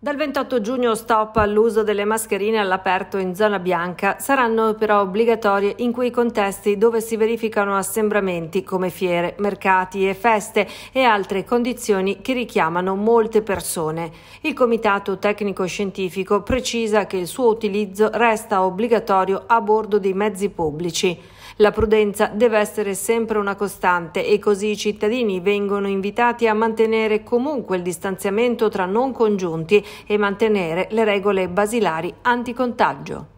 Dal 28 giugno stop all'uso delle mascherine all'aperto in zona bianca saranno però obbligatorie in quei contesti dove si verificano assembramenti come fiere, mercati e feste e altre condizioni che richiamano molte persone. Il Comitato Tecnico Scientifico precisa che il suo utilizzo resta obbligatorio a bordo dei mezzi pubblici. La prudenza deve essere sempre una costante e così i cittadini vengono invitati a mantenere comunque il distanziamento tra non congiunti e mantenere le regole basilari anticontagio.